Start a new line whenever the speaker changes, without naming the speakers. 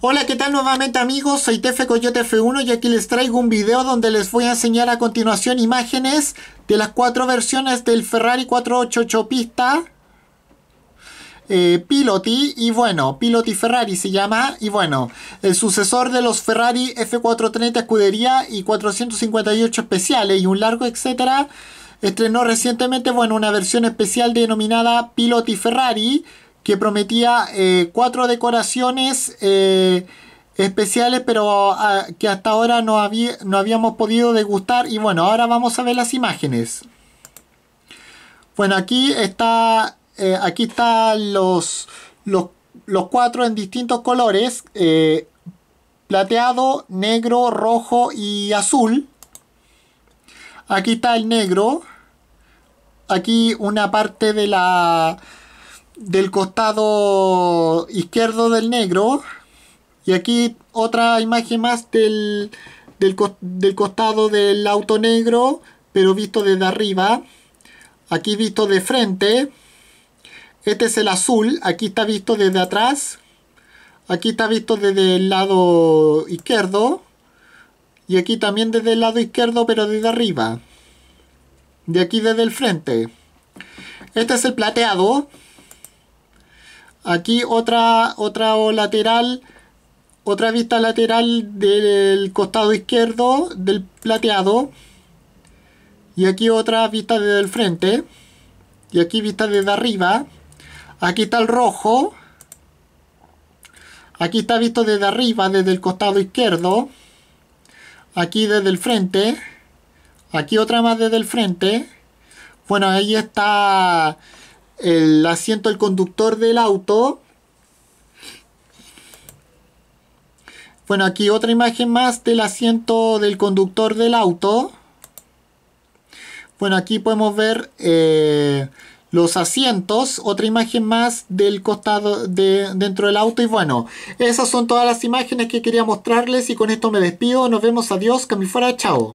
Hola, ¿qué tal nuevamente amigos? Soy Tefe Coyote F1 y aquí les traigo un video donde les voy a enseñar a continuación imágenes de las cuatro versiones del Ferrari 488 pista eh, Piloti y bueno, Piloti Ferrari se llama y bueno, el sucesor de los Ferrari F430 escudería y 458 especiales y un largo etcétera estrenó recientemente bueno una versión especial denominada Piloti Ferrari que prometía eh, cuatro decoraciones eh, especiales, pero ah, que hasta ahora no, habíamos podido degustar. Y bueno, ahora vamos a ver las imágenes. Bueno, aquí está eh, aquí están los, los, cuatro en distintos colores. plateado, negro, rojo y azul. Aquí está el negro. Aquí una parte de la, del costado izquierdo del negro y aquí otra imagen más del, costado del auto negro pero visto desde arriba aquí visto de frente este es el azul aquí está visto desde atrás aquí está visto desde el lado izquierdo y aquí también desde el lado izquierdo pero desde arriba de aquí desde el frente este es el plateado Aquí otra, otra lateral, otra vista lateral del costado izquierdo del plateado. Y aquí otra vista desde el frente. Y aquí vista desde arriba. Aquí está el rojo. Aquí está visto desde arriba, desde el costado izquierdo. Aquí desde el frente. Aquí otra más desde el frente. Bueno, ahí está el asiento del conductor del auto. Bueno, aquí otra imagen más del asiento del conductor del auto. Bueno, aquí podemos ver eh, los asientos. Otra imagen más del costado de, dentro del auto. Y bueno, esas son todas las imágenes que quería mostrarles. Y con esto me despido. Nos vemos. Adiós. fuera, Chao.